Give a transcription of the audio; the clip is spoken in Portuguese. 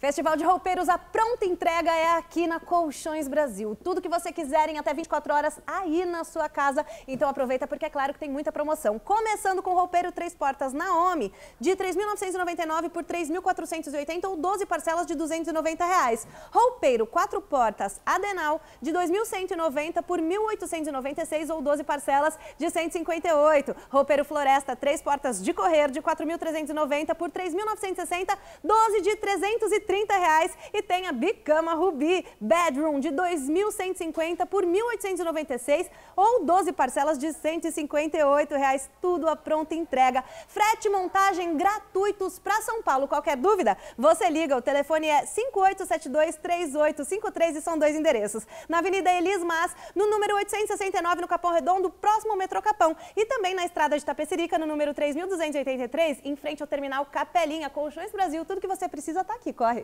Festival de Roupeiros, a pronta entrega é aqui na Colchões Brasil. Tudo que você quiserem até 24 horas aí na sua casa. Então aproveita porque é claro que tem muita promoção. Começando com o roupeiro três portas Naomi, de 3.999 por 3.480 ou 12 parcelas de 290 reais. Roupeiro quatro portas Adenal, de 2.190 por 1.896 ou 12 parcelas de 158. Roupeiro Floresta três portas de correr, de 4.390 por 3.960, 12 de 330. 130 reais e tem a Bicama Rubi Bedroom de 2.150 por 1.896 ou 12 parcelas de 158 reais, tudo a pronta entrega. Frete e montagem gratuitos para São Paulo. Qualquer dúvida, você liga. O telefone é 5872-3853 e são dois endereços. Na Avenida Elis Mas, no número 869 no Capão Redondo, próximo ao metrô Capão e também na Estrada de Tapecerica, no número 3283, em frente ao terminal Capelinha. Colchões Brasil, tudo que você precisa está aqui, corre!